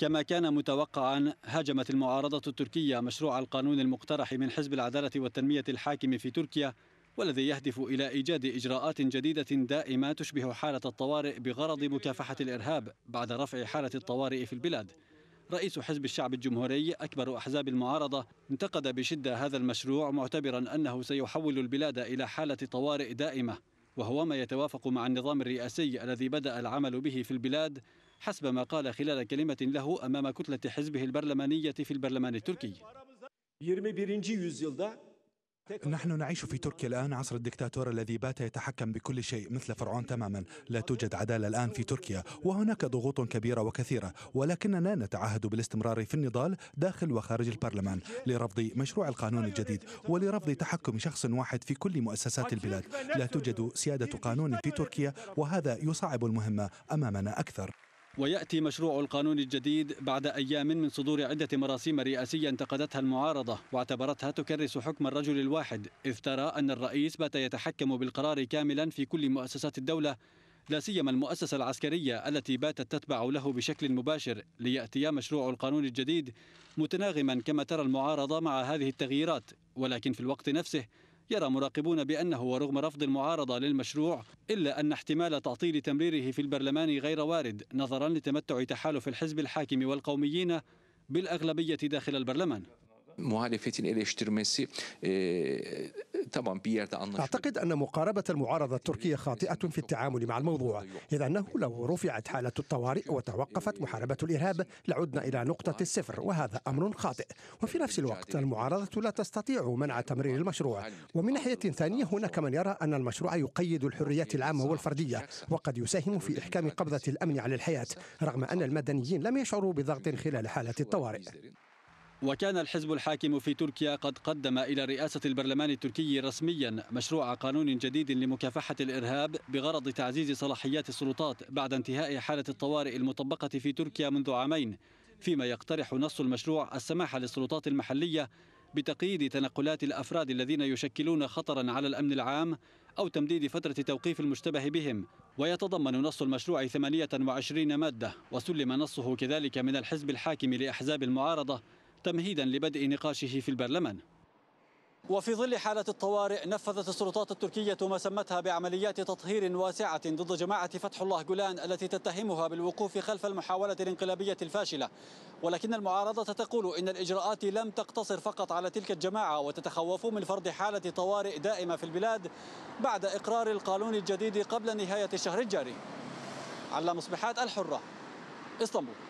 كما كان متوقعا هاجمت المعارضة التركية مشروع القانون المقترح من حزب العدالة والتنمية الحاكم في تركيا والذي يهدف إلى إيجاد إجراءات جديدة دائمة تشبه حالة الطوارئ بغرض مكافحة الإرهاب بعد رفع حالة الطوارئ في البلاد رئيس حزب الشعب الجمهوري أكبر أحزاب المعارضة انتقد بشدة هذا المشروع معتبرا أنه سيحول البلاد إلى حالة طوارئ دائمة وهو ما يتوافق مع النظام الرئاسي الذي بدأ العمل به في البلاد حسب ما قال خلال كلمة له أمام كتلة حزبه البرلمانية في البرلمان التركي نحن نعيش في تركيا الآن عصر الدكتاتور الذي بات يتحكم بكل شيء مثل فرعون تماما لا توجد عدالة الآن في تركيا وهناك ضغوط كبيرة وكثيرة ولكننا نتعهد بالاستمرار في النضال داخل وخارج البرلمان لرفض مشروع القانون الجديد ولرفض تحكم شخص واحد في كل مؤسسات البلاد لا توجد سيادة قانون في تركيا وهذا يصعب المهمة أمامنا أكثر ويأتي مشروع القانون الجديد بعد أيام من صدور عدة مراسيم رئاسية انتقدتها المعارضة واعتبرتها تكرس حكم الرجل الواحد إذ ترى أن الرئيس بات يتحكم بالقرار كاملا في كل مؤسسات الدولة لا سيما المؤسسة العسكرية التي باتت تتبع له بشكل مباشر ليأتي مشروع القانون الجديد متناغما كما ترى المعارضة مع هذه التغييرات ولكن في الوقت نفسه يرى مراقبون بأنه ورغم رفض المعارضة للمشروع إلا أن احتمال تعطيل تمريره في البرلمان غير وارد نظرا لتمتع تحالف الحزب الحاكم والقوميين بالأغلبية داخل البرلمان eleştirmesi e, أعتقد أن مقاربة المعارضة التركية خاطئة في التعامل مع الموضوع إذ أنه لو رفعت حالة الطوارئ وتوقفت محاربة الإرهاب لعدنا إلى نقطة الصفر وهذا أمر خاطئ وفي نفس الوقت المعارضة لا تستطيع منع تمرير المشروع ومن ناحية ثانية هناك من يرى أن المشروع يقيد الحريات العامة والفردية وقد يساهم في إحكام قبضة الأمن على الحياة رغم أن المدنيين لم يشعروا بضغط خلال حالة الطوارئ وكان الحزب الحاكم في تركيا قد قدم إلى رئاسة البرلمان التركي رسميا مشروع قانون جديد لمكافحة الإرهاب بغرض تعزيز صلاحيات السلطات بعد انتهاء حالة الطوارئ المطبقة في تركيا منذ عامين فيما يقترح نص المشروع السماح للسلطات المحلية بتقييد تنقلات الأفراد الذين يشكلون خطرا على الأمن العام أو تمديد فترة توقيف المشتبه بهم ويتضمن نص المشروع 28 مادة وسلم نصه كذلك من الحزب الحاكم لأحزاب المعارضة تمهيدا لبدء نقاشه في البرلمان وفي ظل حالة الطوارئ نفذت السلطات التركية ما سمتها بعمليات تطهير واسعة ضد جماعة فتح الله جولان التي تتهمها بالوقوف خلف المحاولة الانقلابية الفاشلة ولكن المعارضة تقول إن الإجراءات لم تقتصر فقط على تلك الجماعة وتتخوف من فرض حالة طوارئ دائمة في البلاد بعد إقرار القانون الجديد قبل نهاية الشهر الجاري على مصبحات الحرة اسطنبول